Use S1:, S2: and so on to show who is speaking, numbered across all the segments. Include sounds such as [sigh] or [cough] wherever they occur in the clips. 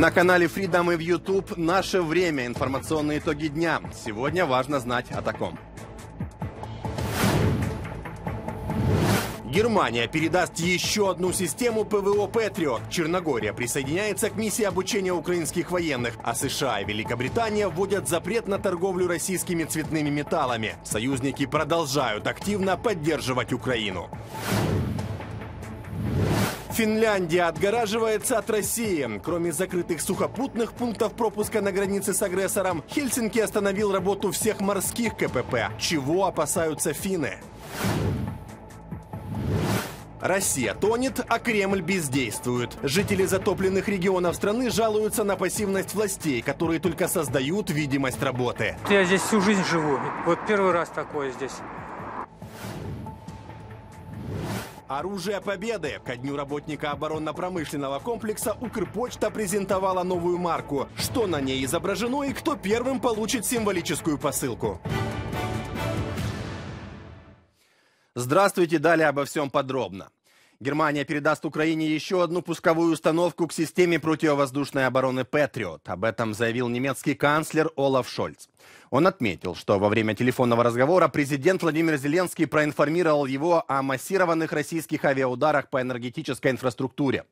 S1: На канале Freedom и в YouTube «Наше время. Информационные итоги дня». Сегодня важно знать о таком. Германия передаст еще одну систему ПВО «Патриот». Черногория присоединяется к миссии обучения украинских военных, а США и Великобритания вводят запрет на торговлю российскими цветными металлами. Союзники продолжают активно поддерживать Украину. Финляндия отгораживается от России. Кроме закрытых сухопутных пунктов пропуска на границе с агрессором, Хельсинки остановил работу всех морских КПП. Чего опасаются финны? Россия тонет, а Кремль бездействует. Жители затопленных регионов страны жалуются на пассивность властей, которые только создают видимость работы. Я здесь всю жизнь живу. Вот первый раз такое здесь. Оружие Победы. Ко дню работника оборонно-промышленного комплекса Укрпочта презентовала новую марку. Что на ней изображено и кто первым получит символическую посылку. Здравствуйте, далее обо всем подробно. Германия передаст Украине еще одну пусковую установку к системе противовоздушной обороны «Патриот». Об этом заявил немецкий канцлер Олаф Шольц. Он отметил, что во время телефонного разговора президент Владимир Зеленский проинформировал его о массированных российских авиаударах по энергетической инфраструктуре.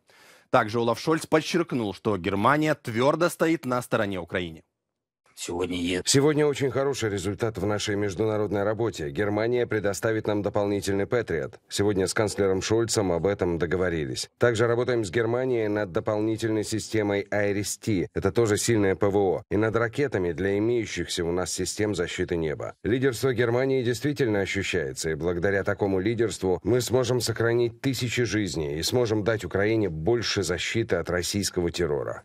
S1: Также Олаф Шольц подчеркнул, что Германия твердо стоит на стороне Украины.
S2: Сегодня я... Сегодня очень хороший результат в нашей международной работе. Германия предоставит нам дополнительный Патриот. Сегодня с канцлером Шольцем об этом договорились. Также работаем с Германией над дополнительной системой iris Это тоже сильное ПВО. И над ракетами для имеющихся у нас систем защиты неба. Лидерство Германии действительно ощущается, и благодаря такому лидерству мы сможем сохранить тысячи жизней и сможем дать Украине больше защиты от российского террора.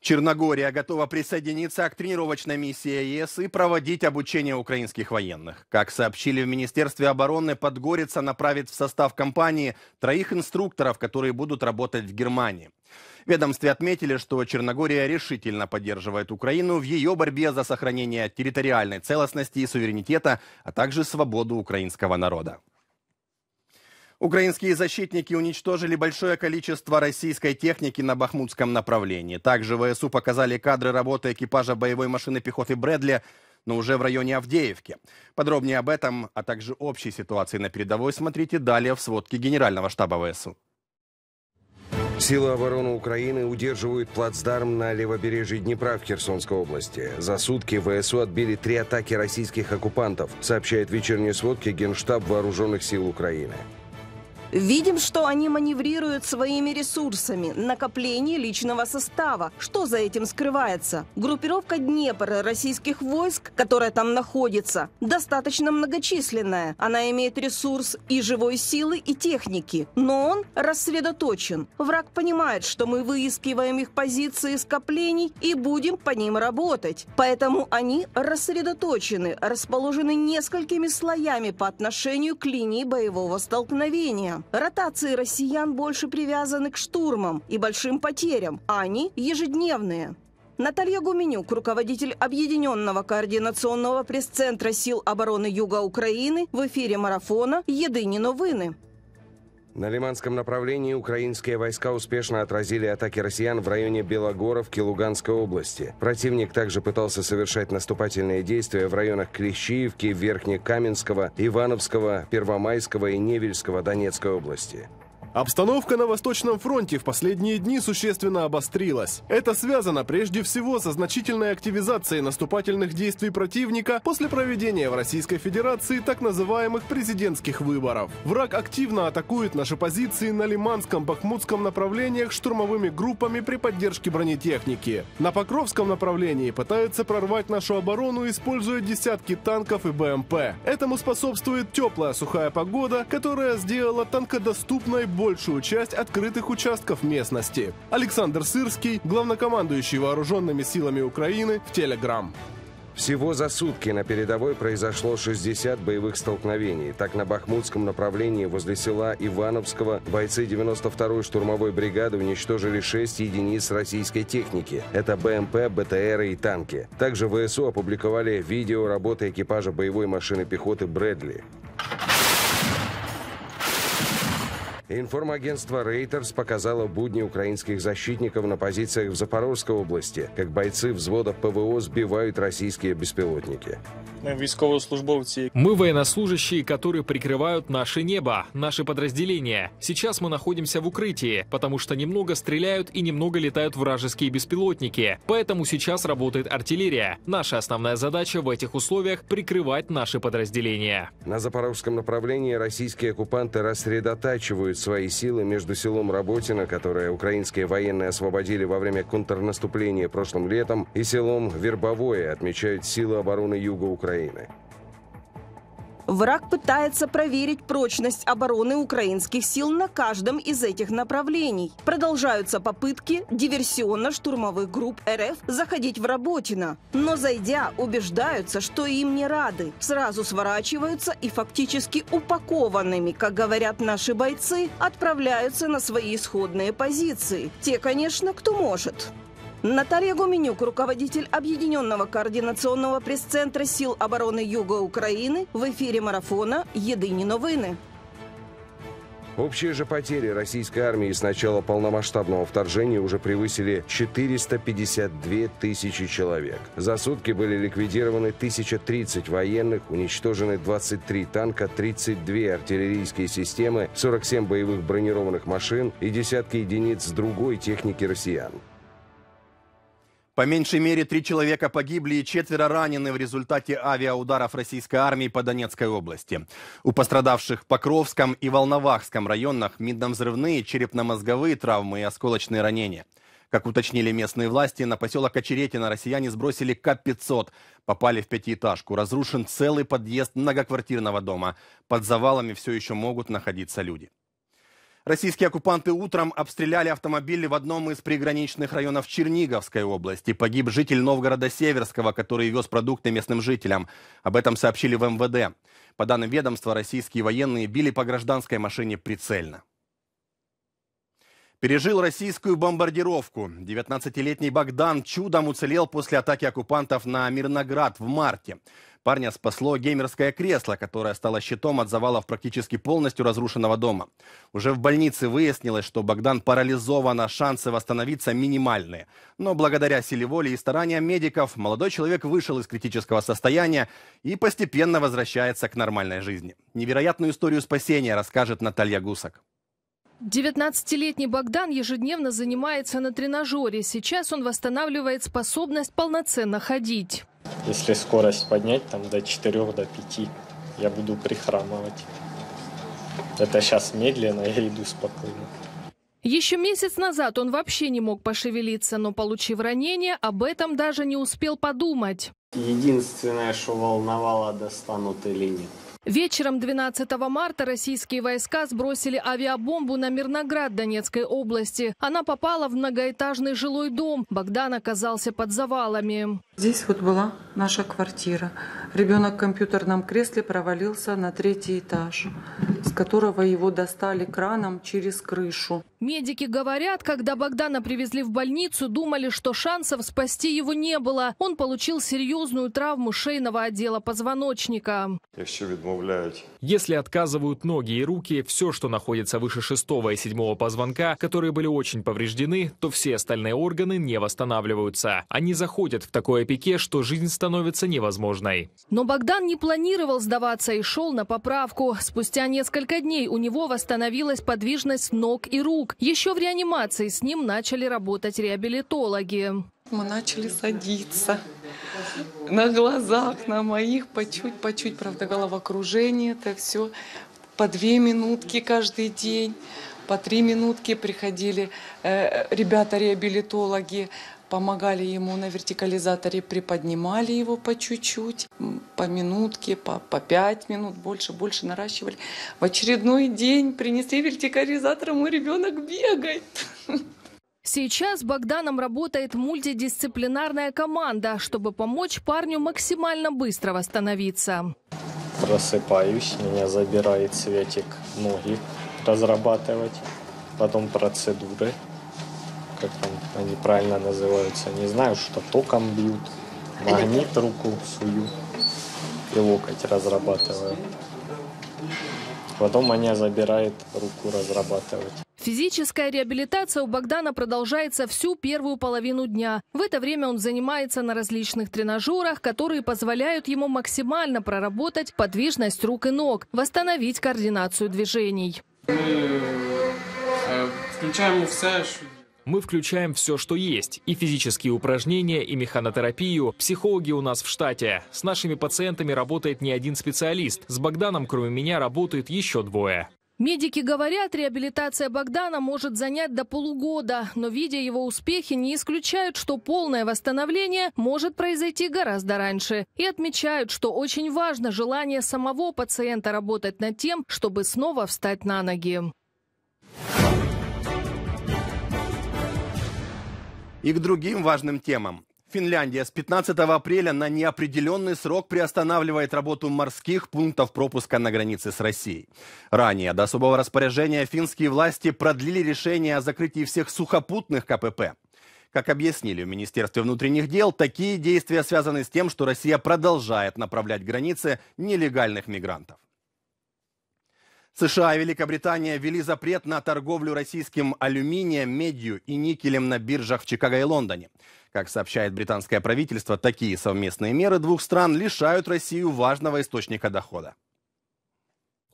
S1: Черногория готова присоединиться к тренировочной миссии ЕС и проводить обучение украинских военных. Как сообщили в Министерстве обороны, Подгорица направит в состав компании троих инструкторов, которые будут работать в Германии. Ведомстве отметили, что Черногория решительно поддерживает Украину в ее борьбе за сохранение территориальной целостности и суверенитета, а также свободу украинского народа. Украинские защитники уничтожили большое количество российской техники на бахмутском направлении. Также ВСУ показали кадры работы экипажа боевой машины пехоты «Брэдли», но уже в районе Авдеевки. Подробнее об этом, а также общей ситуации на передовой смотрите далее в сводке Генерального штаба ВСУ.
S2: Силы обороны Украины удерживают плацдарм на левобережье Днепра в Херсонской области. За сутки ВСУ отбили три атаки российских оккупантов, сообщает вечерние сводки Генштаб Вооруженных сил Украины.
S3: Видим, что они маневрируют своими ресурсами, накопление личного состава. Что за этим скрывается? Группировка Днепр российских войск, которая там находится, достаточно многочисленная. Она имеет ресурс и живой силы, и техники. Но он рассредоточен. Враг понимает, что мы выискиваем их позиции скоплений и будем по ним работать. Поэтому они рассредоточены, расположены несколькими слоями по отношению к линии боевого столкновения. Ротации россиян больше привязаны к штурмам и большим потерям, а они ежедневные. Наталья Гуменюк, руководитель Объединенного координационного пресс-центра сил обороны Юга Украины, в эфире марафона «Едині Новины.
S2: На Лиманском направлении украинские войска успешно отразили атаки россиян в районе Белогоровки Луганской области. Противник также пытался совершать наступательные действия в районах Клещиевки, Верхнекаменского, Ивановского, Первомайского и Невельского Донецкой области. Обстановка на Восточном
S4: фронте в последние дни существенно обострилась. Это связано прежде всего со значительной активизацией наступательных действий противника после проведения в Российской Федерации так называемых президентских выборов. Враг активно атакует наши позиции на Лиманском, Бахмутском направлениях штурмовыми группами при поддержке бронетехники. На Покровском направлении пытаются прорвать нашу оборону, используя десятки танков и БМП. Этому способствует теплая сухая погода, которая сделала танкодоступной более большую часть открытых участков местности. Александр Сырский, главнокомандующий вооруженными силами Украины,
S2: в Телеграм. Всего за сутки на передовой произошло 60 боевых столкновений. Так, на Бахмутском направлении возле села Ивановского бойцы 92-й штурмовой бригады уничтожили 6 единиц российской техники. Это БМП, БТР и танки. Также ВСУ опубликовали видео работы экипажа боевой машины пехоты «Брэдли». Информагентство Reuters показало будни украинских защитников на позициях в Запорожской области, как бойцы взвода ПВО сбивают российские беспилотники. Э,
S5: мы военнослужащие, которые прикрывают наше небо, наши подразделения. Сейчас мы находимся в укрытии, потому что немного стреляют и немного летают вражеские беспилотники. Поэтому сейчас работает артиллерия. Наша основная задача в этих условиях – прикрывать наши подразделения.
S2: На запорожском направлении российские оккупанты рассредотачивают движет свои силы между селом Работино, которое украинские военные освободили во время контрнаступления прошлым летом, и селом Вербовое, отмечают силы обороны Юга Украины.
S3: Враг пытается проверить прочность обороны украинских сил на каждом из этих направлений. Продолжаются попытки диверсионно-штурмовых групп РФ заходить в Работино. Но зайдя, убеждаются, что им не рады. Сразу сворачиваются и фактически упакованными, как говорят наши бойцы, отправляются на свои исходные позиции. Те, конечно, кто может. Наталья Гуменюк, руководитель Объединенного координационного пресс-центра сил обороны Юга Украины, в эфире марафона «Едыни новины».
S2: Общие же потери российской армии с начала полномасштабного вторжения уже превысили 452 тысячи человек. За сутки были ликвидированы 1030 военных, уничтожены 23 танка, 32 артиллерийские системы, 47 боевых бронированных машин и десятки единиц другой техники россиян. По меньшей мере, три
S1: человека погибли и четверо ранены в результате авиаударов российской армии по Донецкой области. У пострадавших в Покровском и Волновахском районах минно-взрывные, черепно-мозговые травмы и осколочные ранения. Как уточнили местные власти, на поселок Очеретино россияне сбросили К-500. Попали в пятиэтажку. Разрушен целый подъезд многоквартирного дома. Под завалами все еще могут находиться люди. Российские оккупанты утром обстреляли автомобили в одном из приграничных районов Черниговской области. Погиб житель Новгорода Северского, который вез продукты местным жителям. Об этом сообщили в МВД. По данным ведомства, российские военные били по гражданской машине прицельно. Пережил российскую бомбардировку. 19-летний Богдан чудом уцелел после атаки оккупантов на Мирноград в марте. Парня спасло геймерское кресло, которое стало щитом от завалов практически полностью разрушенного дома. Уже в больнице выяснилось, что Богдан парализован, а шансы восстановиться минимальные. Но благодаря силе воли и стараниям медиков молодой человек вышел из критического состояния и постепенно возвращается к нормальной жизни. Невероятную историю спасения расскажет Наталья Гусак.
S6: 19-летний Богдан ежедневно занимается на тренажере. Сейчас он восстанавливает способность полноценно ходить.
S5: Если скорость поднять там до 4, до 5, я буду прихрамывать. Это сейчас медленно, я иду спокойно.
S6: Еще месяц назад он вообще не мог пошевелиться, но, получив ранение, об этом даже не успел подумать.
S4: Единственное, что волновало, достанут или нет. Вечером
S6: 12 марта российские войска сбросили авиабомбу на Мирноград Донецкой области. Она попала в многоэтажный жилой дом. Богдан оказался под завалами.
S7: Здесь вот была наша квартира. Ребенок в компьютерном кресле провалился на третий этаж, с которого его достали краном через крышу.
S6: Медики говорят, когда Богдана привезли в больницу, думали, что шансов спасти его не было. Он получил серьезную травму шейного отдела позвоночника.
S5: Если отказывают ноги и руки, все, что находится выше шестого и седьмого позвонка, которые были очень повреждены, то все остальные органы не восстанавливаются. Они заходят в такое тупике, что жизнь становится невозможной.
S6: Но Богдан не планировал сдаваться и шел на поправку. Спустя несколько дней у него восстановилась подвижность ног и рук. Еще в реанимации с ним начали работать реабилитологи. Мы начали садиться
S7: на глазах, на моих, по чуть, по чуть, правда, головокружение, это все по две минутки каждый день, по три минутки приходили э, ребята-реабилитологи, помогали ему на вертикализаторе, приподнимали его по чуть-чуть, по минутке, по, по пять минут, больше, больше наращивали. В очередной день принесли вертикализатор, мой ребенок бегает.
S6: Сейчас с Богданом работает мультидисциплинарная команда, чтобы помочь парню максимально быстро восстановиться.
S4: Просыпаюсь,
S5: меня забирает Светик ноги разрабатывать, потом процедуры – как там они правильно называются, не знаю, что током бьют, магнит руку сую и локоть разрабатывают. Потом они забирают руку разрабатывать.
S6: Физическая реабилитация у Богдана продолжается всю первую половину дня. В это время он занимается на различных тренажерах, которые позволяют ему максимально проработать подвижность рук и ног, восстановить координацию движений.
S2: Мы э, включаем
S5: все, мы включаем все, что есть, и физические упражнения, и механотерапию. Психологи у нас в штате. С нашими пациентами работает не один специалист. С Богданом, кроме меня, работает еще двое.
S6: Медики говорят, реабилитация Богдана может занять до полугода, но, видя его успехи, не исключают, что полное восстановление может произойти гораздо раньше. И отмечают, что очень важно желание самого пациента работать над тем, чтобы снова встать на ноги.
S1: И к другим важным темам. Финляндия с 15 апреля на неопределенный срок приостанавливает работу морских пунктов пропуска на границе с Россией. Ранее до особого распоряжения финские власти продлили решение о закрытии всех сухопутных КПП. Как объяснили в Министерстве внутренних дел, такие действия связаны с тем, что Россия продолжает направлять границы нелегальных мигрантов. США и Великобритания ввели запрет на торговлю российским алюминием, медью и никелем на биржах в Чикаго и Лондоне. Как сообщает британское правительство, такие совместные меры двух стран лишают Россию важного источника дохода.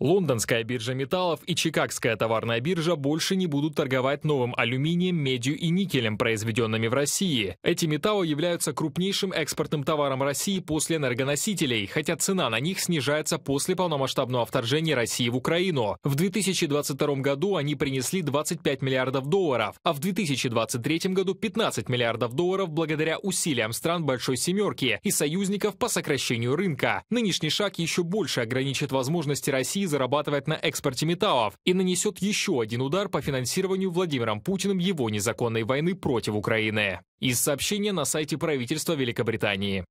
S5: Лондонская биржа металлов и Чикагская товарная биржа больше не будут торговать новым алюминием, медью и никелем, произведенными в России. Эти металлы являются крупнейшим экспортным товаром России после энергоносителей, хотя цена на них снижается после полномасштабного вторжения России в Украину. В 2022 году они принесли 25 миллиардов долларов, а в 2023 году 15 миллиардов долларов благодаря усилиям стран Большой Семерки и союзников по сокращению рынка. Нынешний шаг еще больше ограничит возможности России России зарабатывает на экспорте металлов и нанесет еще один удар по финансированию Владимиром Путиным его незаконной войны против Украины. Из сообщения на сайте правительства Великобритании.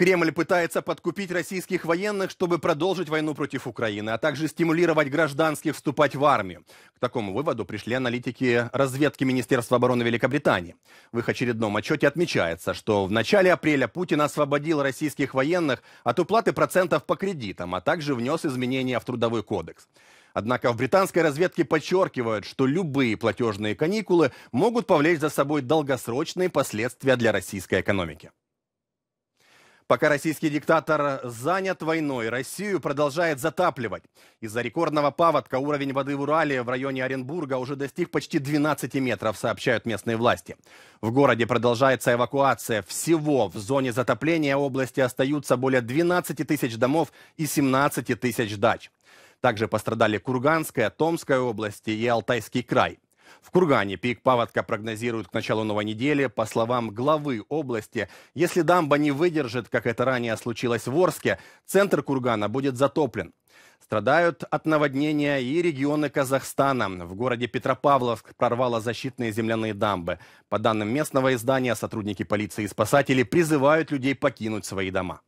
S1: Кремль пытается подкупить российских военных, чтобы продолжить войну против Украины, а также стимулировать гражданских вступать в армию. К такому выводу пришли аналитики разведки Министерства обороны Великобритании. В их очередном отчете отмечается, что в начале апреля Путин освободил российских военных от уплаты процентов по кредитам, а также внес изменения в Трудовой кодекс. Однако в британской разведке подчеркивают, что любые платежные каникулы могут повлечь за собой долгосрочные последствия для российской экономики. Пока российский диктатор занят войной, Россию продолжает затапливать. Из-за рекордного паводка уровень воды в Урале в районе Оренбурга уже достиг почти 12 метров, сообщают местные власти. В городе продолжается эвакуация. Всего в зоне затопления области остаются более 12 тысяч домов и 17 тысяч дач. Также пострадали Курганская, Томская области и Алтайский край. В Кургане пик паводка прогнозируют к началу новой недели. По словам главы области, если дамба не выдержит, как это ранее случилось в Орске, центр Кургана будет затоплен. Страдают от наводнения и регионы Казахстана. В городе Петропавловск прорвало защитные земляные дамбы. По данным местного издания, сотрудники полиции и спасатели призывают людей покинуть свои дома.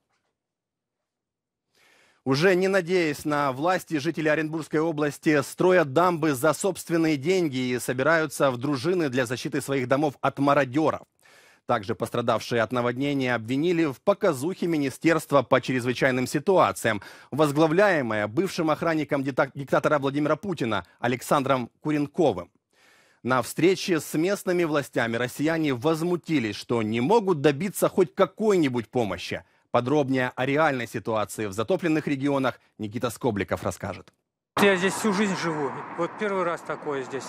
S1: Уже не надеясь на власти, жители Оренбургской области строят дамбы за собственные деньги и собираются в дружины для защиты своих домов от мародеров. Также пострадавшие от наводнения обвинили в показухе Министерства по чрезвычайным ситуациям, возглавляемое бывшим охранником диктатора Владимира Путина Александром Куренковым. На встрече с местными властями россияне возмутились, что не могут добиться хоть какой-нибудь помощи – Подробнее о реальной ситуации в затопленных регионах Никита Скобликов расскажет.
S5: Я здесь всю жизнь живу. Вот первый раз такое здесь.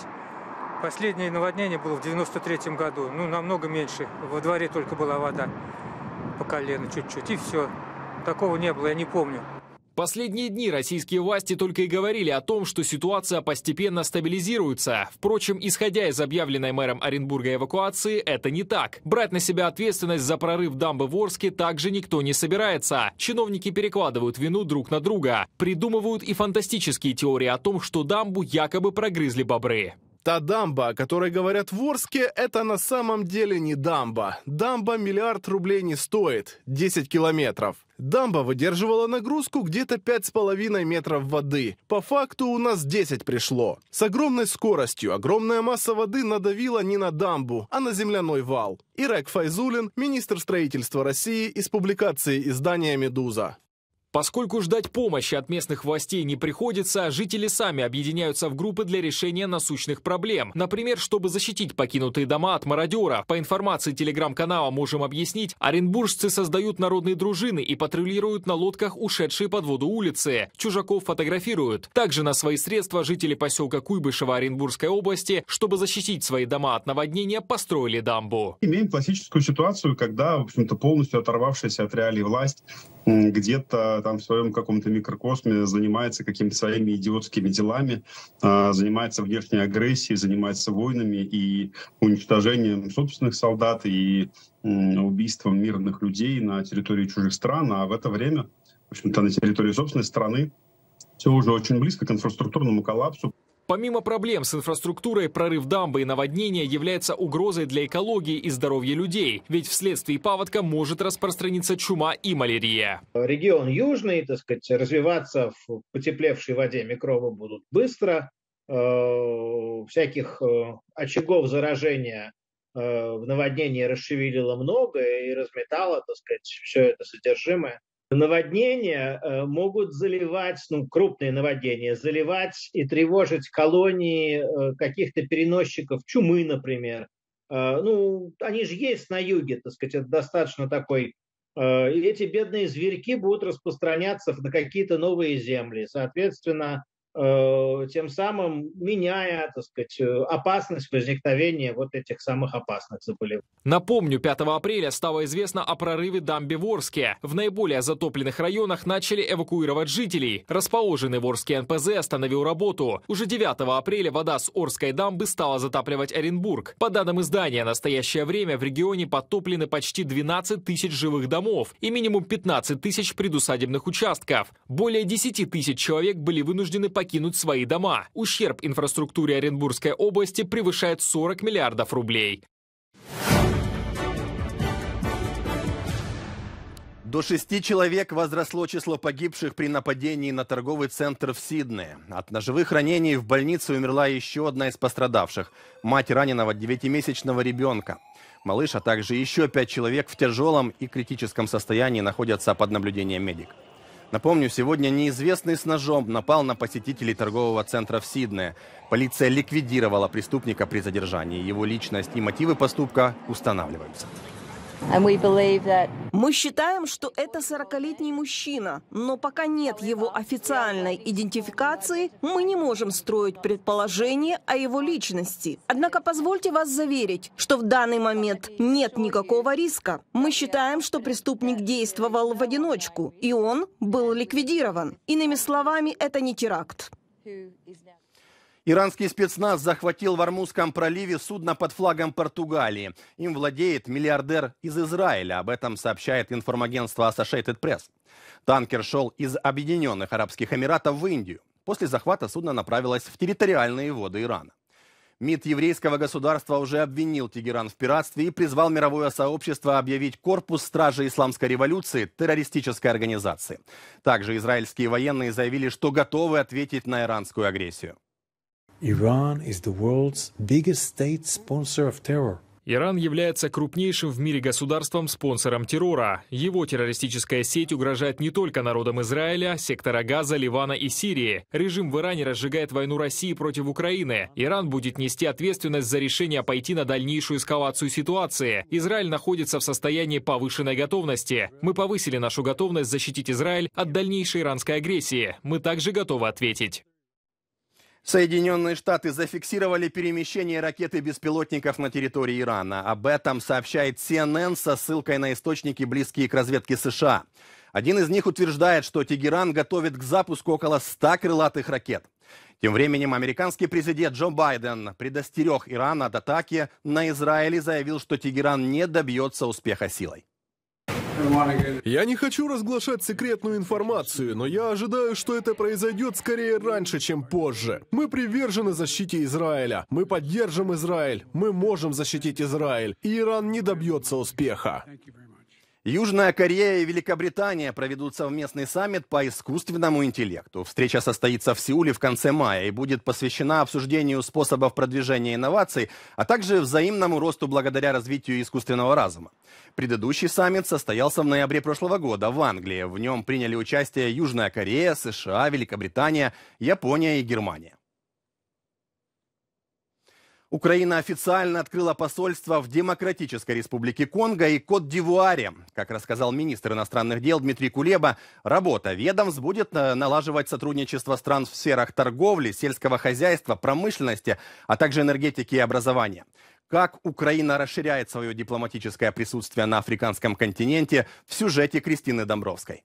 S5: Последнее наводнение было в 93 году. Ну, намного меньше. Во дворе только была вода по колено чуть-чуть. И все. Такого не было, я не помню. Последние дни российские власти только и говорили о том, что ситуация постепенно стабилизируется. Впрочем, исходя из объявленной мэром Оренбурга эвакуации, это не так. Брать на себя ответственность за прорыв дамбы в Орске также никто не собирается. Чиновники перекладывают вину друг на друга. Придумывают и фантастические теории о том, что дамбу якобы прогрызли бобры.
S4: Та дамба, о которой говорят в Орске, это на самом деле не дамба. Дамба миллиард рублей не стоит, 10 километров. Дамба выдерживала нагрузку где-то 5,5 метров воды. По факту у нас 10 пришло. С огромной скоростью огромная масса воды надавила не на дамбу, а на земляной вал. Ирек Файзулин, министр строительства России из публикации издания «Медуза». Поскольку ждать помощи от
S5: местных властей не приходится, жители сами объединяются в группы для решения насущных проблем. Например, чтобы защитить покинутые дома от мародера, По информации телеграм-канала «Можем объяснить», оренбуржцы создают народные дружины и патрулируют на лодках ушедшие под воду улицы. Чужаков фотографируют. Также на свои средства жители поселка Куйбышева Оренбургской области, чтобы защитить свои дома от наводнения, построили дамбу.
S4: Имеем классическую ситуацию, когда, в общем-то, полностью оторвавшаяся от реалий власть где-то там в своем каком-то микрокосме занимается какими-то своими идиотскими делами, а, занимается внешней агрессией, занимается войнами и уничтожением собственных солдат и убийством мирных людей на территории чужих стран, а в это время, в общем-то, на территории собственной страны все уже очень близко к инфраструктурному коллапсу.
S5: Помимо проблем с инфраструктурой, прорыв дамбы и наводнения является угрозой для экологии и здоровья людей, ведь вследствие паводка может распространиться чума и малярия. Регион южный, так сказать, развиваться в потеплевшей воде микробы будут быстро, э, всяких э, очагов заражения э, в наводнении расшевелило много и разметало, так сказать, все это содержимое наводнения э, могут заливать, ну, крупные наводнения, заливать и тревожить колонии э, каких-то переносчиков чумы, например. Э, ну, они же есть на юге, так сказать, это достаточно такой... И эти бедные зверьки будут распространяться на какие-то новые земли. Соответственно, Э, тем самым меняя, так сказать, опасность возникновения вот этих самых опасных заболеваний. Напомню, 5 апреля стало известно о прорыве дамби в Орске. В наиболее затопленных районах начали эвакуировать жителей. Расположенный в Орске НПЗ остановил работу. Уже 9 апреля вода с Орской дамбы стала затапливать Оренбург. По данным издания, в настоящее время в регионе подтоплены почти 12 тысяч жилых домов и минимум 15 тысяч предусадебных участков. Более 10 тысяч человек были вынуждены покинуть покинуть свои дома. Ущерб инфраструктуре Оренбургской области
S1: превышает 40 миллиардов рублей. До шести человек возросло число погибших при нападении на торговый центр в Сиднее. От ножевых ранений в больнице умерла еще одна из пострадавших – мать раненого девятимесячного ребенка. Малыш, а также еще пять человек в тяжелом и критическом состоянии находятся под наблюдением медиков. Напомню, сегодня неизвестный с ножом напал на посетителей торгового центра в Сиднее. Полиция ликвидировала преступника при задержании. Его личность и мотивы поступка устанавливаются.
S3: Мы считаем, что это 40-летний мужчина, но пока нет его официальной идентификации, мы не можем строить предположение о его личности. Однако позвольте вас заверить, что в данный момент нет никакого риска. Мы считаем, что преступник действовал в одиночку, и он был ликвидирован. Иными словами, это не теракт.
S1: Иранский спецназ захватил в Армузском проливе судно под флагом Португалии. Им владеет миллиардер из Израиля. Об этом сообщает информагентство Associated Press. Танкер шел из Объединенных Арабских Эмиратов в Индию. После захвата судно направилось в территориальные воды Ирана. МИД еврейского государства уже обвинил Тегеран в пиратстве и призвал мировое сообщество объявить корпус стражи исламской революции террористической организации. Также израильские военные заявили, что готовы ответить на иранскую агрессию.
S4: Iran is the world's biggest state sponsor of terror.
S5: Иран является крупнейшим в мире государством спонсором террора. Его террористическая сеть угрожает не только народам Израиля, сектора Газа, Ливана и Сирии. Режим в Иране разжигает войну России против Украины. Иран будет нести ответственность за решение пойти на дальнейшую эскалацию ситуации. Израиль находится в состоянии повышенной готовности. Мы повысили нашу готовность защитить Израиль от дальнейшей иранской агрессии. Мы также готовы ответить.
S1: Соединенные Штаты зафиксировали перемещение ракеты беспилотников на территории Ирана. Об этом сообщает CNN со ссылкой на источники, близкие к разведке США. Один из них утверждает, что Тегеран готовит к запуску около 100 крылатых ракет. Тем временем американский президент Джо Байден предостерег Иран от атаки на Израиль и заявил, что Тегеран не добьется успеха силой.
S4: Я не хочу разглашать секретную информацию, но я ожидаю, что это произойдет скорее раньше, чем позже. Мы привержены защите Израиля. Мы поддержим
S1: Израиль. Мы можем защитить Израиль. И Иран не добьется успеха. Южная Корея и Великобритания проведут совместный саммит по искусственному интеллекту. Встреча состоится в Сеуле в конце мая и будет посвящена обсуждению способов продвижения инноваций, а также взаимному росту благодаря развитию искусственного разума. Предыдущий саммит состоялся в ноябре прошлого года в Англии. В нем приняли участие Южная Корея, США, Великобритания, Япония и Германия. Украина официально открыла посольство в Демократической Республике Конго и Кот-Дивуаре. Как рассказал министр иностранных дел Дмитрий Кулеба, работа ведомств будет э, налаживать сотрудничество стран в сферах торговли, сельского хозяйства, промышленности, а также энергетики и образования. Как Украина расширяет свое дипломатическое присутствие на африканском континенте в сюжете Кристины Домбровской.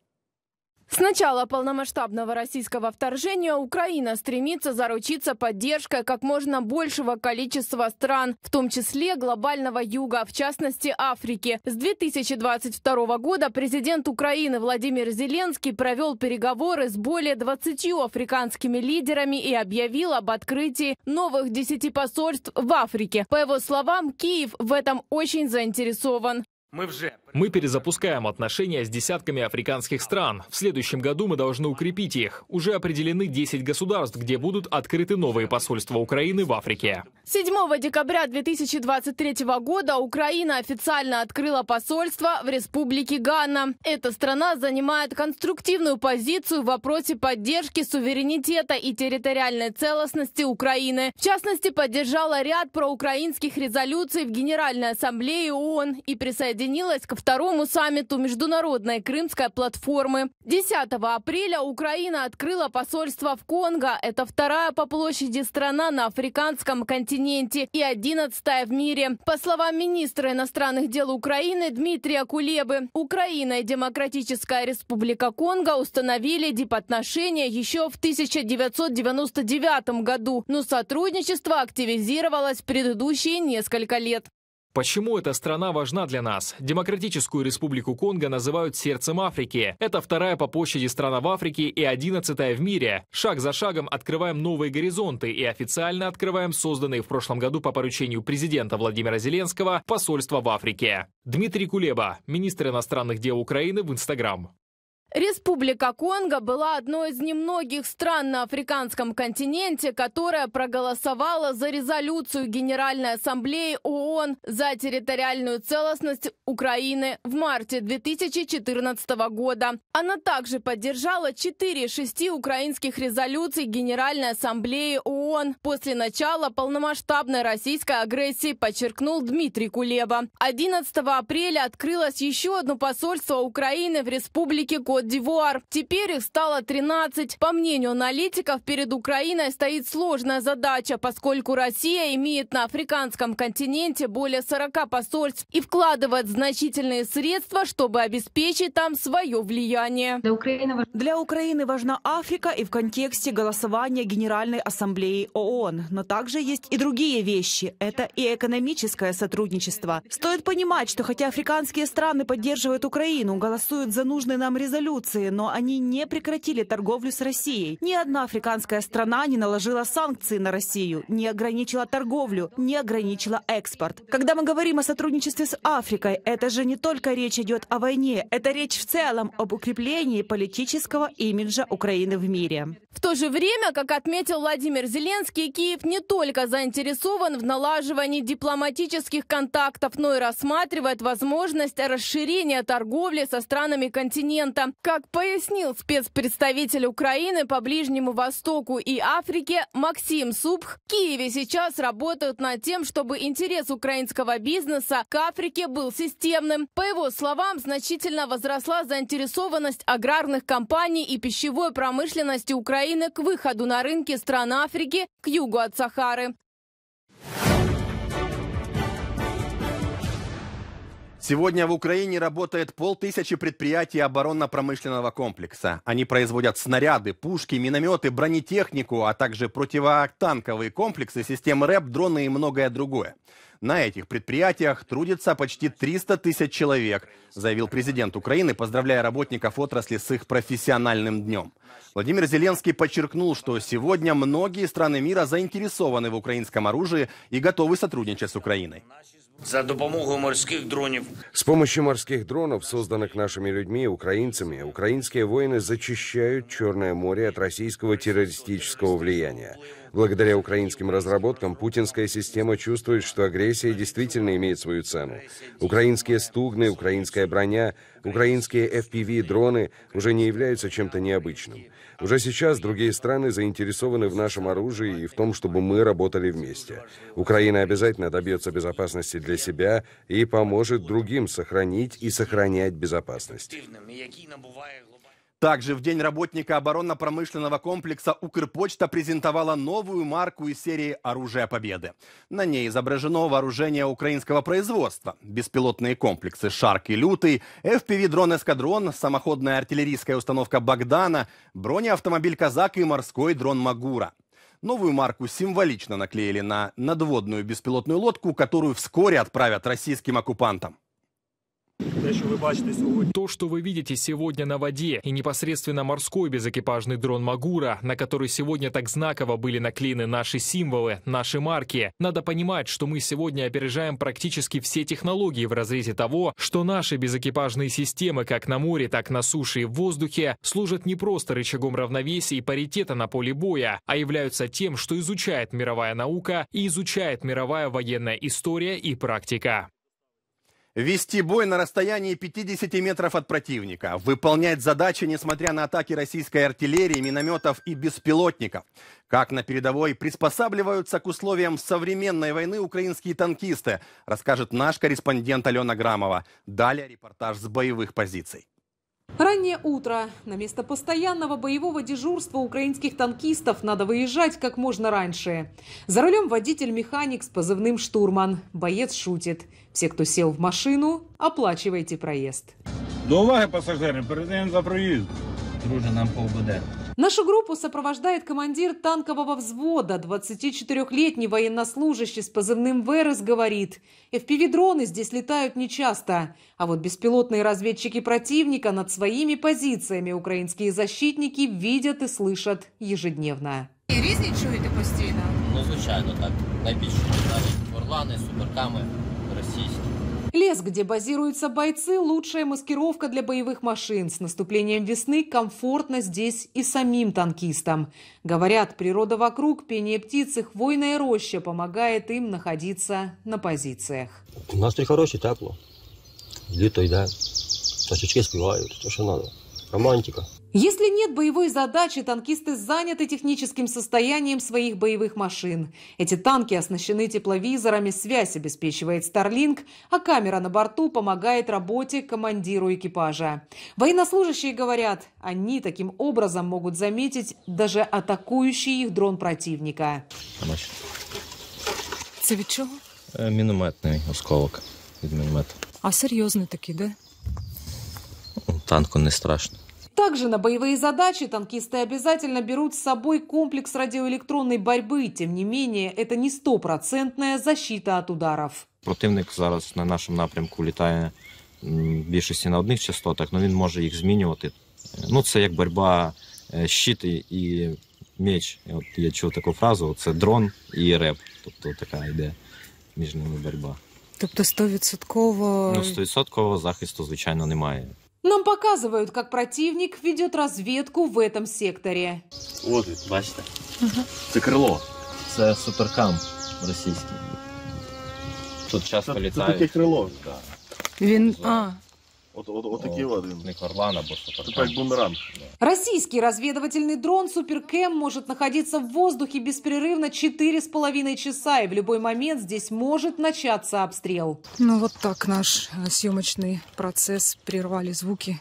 S8: С начала полномасштабного российского вторжения Украина стремится заручиться поддержкой как можно большего количества стран, в том числе глобального юга, в частности Африки. С 2022 года президент Украины Владимир Зеленский провел переговоры с более 20 африканскими лидерами и объявил об открытии новых 10 посольств в Африке. По его словам, Киев в этом очень заинтересован.
S5: Мы перезапускаем отношения с десятками африканских стран. В следующем году мы должны укрепить их. Уже определены 10 государств, где будут открыты новые посольства Украины в Африке.
S8: 7 декабря 2023 года Украина официально открыла посольство в Республике Гана. Эта страна занимает конструктивную позицию в вопросе поддержки суверенитета и территориальной целостности Украины. В частности, поддержала ряд проукраинских резолюций в Генеральной Ассамблее ООН и присоединилась присоединилась ко второму саммиту Международной Крымской платформы. 10 апреля Украина открыла посольство в Конго. Это вторая по площади страна на африканском континенте и 11 в мире. По словам министра иностранных дел Украины Дмитрия Кулебы, Украина и Демократическая Республика Конго установили дипотношения еще в 1999 году, но сотрудничество активизировалось в предыдущие несколько лет.
S5: Почему эта страна важна для нас? Демократическую республику Конго называют сердцем Африки. Это вторая по площади страна в Африке и одиннадцатая в мире. Шаг за шагом открываем новые горизонты и официально открываем созданные в прошлом году по поручению президента Владимира Зеленского посольство в Африке. Дмитрий Кулеба, министр иностранных дел Украины в Инстаграм.
S8: Республика Конго была одной из немногих стран на африканском континенте, которая проголосовала за резолюцию Генеральной Ассамблеи ООН за территориальную целостность Украины в марте 2014 года. Она также поддержала 4 из 6 украинских резолюций Генеральной Ассамблеи ООН после начала полномасштабной российской агрессии, подчеркнул Дмитрий Кулеба. 11 апреля открылось еще одно посольство Украины в Республике Конго Кот-Дивуар. Теперь их стало 13. По мнению аналитиков, перед Украиной стоит сложная задача, поскольку Россия имеет на африканском континенте более 40 посольств и вкладывает значительные средства, чтобы обеспечить там свое влияние. Для Украины, важна Африка и
S7: в контексте голосования Генеральной Ассамблеи ООН. Но также есть и другие вещи. Это и экономическое сотрудничество. Стоит понимать, что хотя африканские страны поддерживают Украину, голосуют за нужные нам резолюции, революции, но они не прекратили торговлю с Россией. Ни одна африканская страна не наложила санкции на Россию, не ограничила торговлю, не ограничила экспорт. Когда мы говорим о сотрудничестве с Африкой, это же не только речь идет о войне, это речь в целом об укреплении политического имиджа Украины в мире.
S8: В то же время, как отметил Владимир Зеленский, Киев не только заинтересован в налаживании дипломатических контактов, но и рассматривает возможность расширения торговли со странами континента. Как пояснил спецпредставитель Украины по Ближнему Востоку и Африке Максим Субх, в Киеве сейчас работают над тем, чтобы интерес украинского бизнеса к Африке был системным. По его словам, значительно возросла заинтересованность аграрных компаний и пищевой промышленности Украины к выходу на рынки стран Африки к югу от Сахары.
S1: Сегодня в Украине работает полтысячи предприятий оборонно-промышленного комплекса. Они производят снаряды, пушки, минометы, бронетехнику, а также противотанковые комплексы, системы РЭП, дроны и многое другое. На этих предприятиях трудится почти 300 тысяч человек, заявил президент Украины, поздравляя работников отрасли с их профессиональным днем. Владимир Зеленский подчеркнул, что сегодня многие страны мира заинтересованы в украинском оружии и готовы
S2: сотрудничать с Украиной. За допомогою морских дронов. С помощью морских дронов, созданных нашими людьми, украинцами, украинские воины зачищают Черное море от российского террористического влияния. Благодаря украинским разработкам путинская система чувствует, что агрессия действительно имеет свою цену. Украинские стугны, украинская броня, украинские FPV-дроны уже не являются чем-то необычным. Уже сейчас другие страны заинтересованы в нашем оружии и в том, чтобы мы работали вместе. Украина обязательно добьется безопасности для себя и поможет другим сохранить и сохранять безопасность. Также в День работника оборонно-промышленного
S1: комплекса «Укрпочта» презентовала новую марку из серии «Оружие Победы». На ней изображено вооружение украинского производства. Беспилотные комплексы «Шарк» и «Лютый», FPV-дрон «Эскадрон», самоходная артиллерийская установка «Богдана», бронеавтомобиль «Казак» и морской дрон «Магура». Новую марку символично наклеили на надводную беспилотную лодку, которую вскоре отправят российским оккупантам.
S5: То, что вы видите сегодня на воде, и непосредственно морской безэкипажный дрон «Магура», на который сегодня так знаково были наклеены наши символы, наши марки, надо понимать, что мы сегодня опережаем практически все технологии в разрезе того, что наши безэкипажные системы как на море, так на суше и в воздухе служат не просто рычагом равновесия и паритета на поле боя, а являются тем, что изучает мировая наука и изучает мировая
S1: военная история и практика вести бой на расстоянии 50 метров от противника, выполнять задачи, несмотря на атаки российской артиллерии, минометов и беспилотников. Как на передовой приспосабливаются к условиям современной войны украинские танкисты, расскажет наш корреспондент Алена Грамова. Далее репортаж с боевых позиций.
S7: Раннее утро. На место постоянного боевого дежурства украинских танкистов надо выезжать как можно раньше. За рулем водитель-механик с позывным «Штурман». Боец шутит. Все, кто сел в машину, оплачивайте проезд.
S2: До уваги пассажирам, передаємо за проїзд. Друже, нам по
S7: Нашу группу сопровождает командир танкового взвода, 24-летний военнослужащий с позывным «Верес» говорит, «ФПВ-дроны здесь летают нечасто, а вот беспилотные разведчики противника над своими позициями украинские защитники видят и слышат ежедневно». И різничуєте постійно?
S8: Ну, звичайно, так. Найбільше читають орлани, суперками.
S7: Лес, где базируются бойцы, лучшая маскировка для боевых машин. С наступлением весны комфортно здесь и самим танкистам. Говорят, природа вокруг, пение птиц и хвойная роща помогает им находиться на позициях.
S1: У нас три хороші, тепло. Літо йде. Тачечки співають, то що надо, Романтика.
S7: Если нет боевой задачи, танкисты заняты техническим состоянием своих боевых машин. Эти танки оснащены тепловизорами, связь обеспечивает Starlink, а камера на борту помогает работе командиру экипажа. Военнослужащие говорят, они таким образом могут заметить даже атакующий их дрон противника. Це від э, чого?
S8: Мінометний осколок
S7: А серйозно такие, да?
S8: Танку не страшно.
S7: Также на боевые задачи танкисты обязательно берут с собой комплекс радиоэлектронной борьбы. Тем не менее, это не стопроцентная защита от ударов.
S5: Противник сейчас на нашем направлении летает більшості на одних частотах, але він може їх змінювати. Ну это как борьба щит и меч. От я чув такую фразу: "Это дрон і реп. Тобто така йде
S7: між ними боротьба. Тобто стовідсотково ну,
S5: стовідсоткового захисту, звичайно, немає.
S7: Нам показывают, как противник ведет разведку в этом секторе.
S5: Вот, бачите. Угу. Это крило. Це суперкам российский.
S4: Тут часто Це літають. крыло? крило.
S7: Він. А, ну, Российский разведывательный дрон Суперкэм может находиться в воздухе беспрерывно 4,5 часа, и в любой момент здесь может начаться обстрел. Ну вот так наш э, съемочный процесс прервали звуки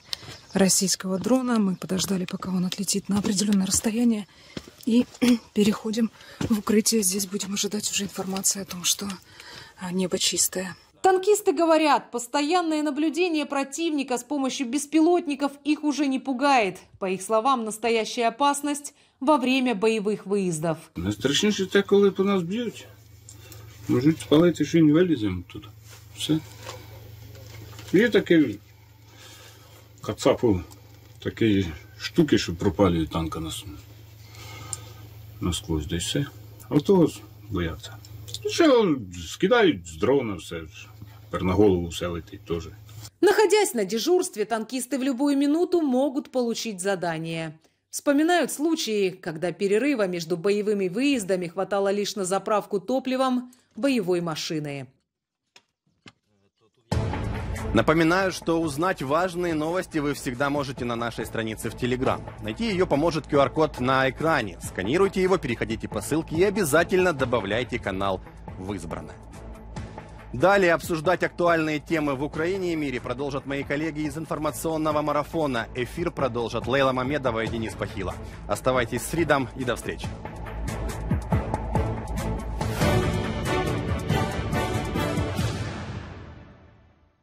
S7: российского дрона. Мы подождали, пока он отлетит на определенное расстояние. И [clears throat] переходим в укрытие. Здесь будем ожидать уже информации о том, что а, небо чистое. Танкисты говорят, постоянное наблюдение противника с помощью беспилотников их уже не пугает. По их словам, настоящая опасность во время боевых выездов.
S2: Найстрашніше це, коли по нас бьют. Может
S4: спалити, що не виліземо туда. Все. Є такие, кацапу, такие штуки, що пропалюють танка нас насквозь десь все. А того бояться. Що скидают с дрона, все тепер на голову все летить тоже.
S7: Находясь на дежурстве, танкисты в любую минуту могут получить задание. Вспоминают случаи, когда перерыва между боевыми выездами хватало лишь на заправку топливом боевой машины.
S1: Напоминаю, что узнать важные новости вы всегда можете на нашей странице в Telegram. Найти ее поможет QR-код на экране. Сканируйте его, переходите по ссылке и обязательно добавляйте канал в избранное. Далее обсуждать актуальные темы в Украине и мире продолжат мои коллеги из информационного марафона. Эфир продолжат Лейла Мамедова и Денис Пахила. Оставайтесь с Фридом и до встречи.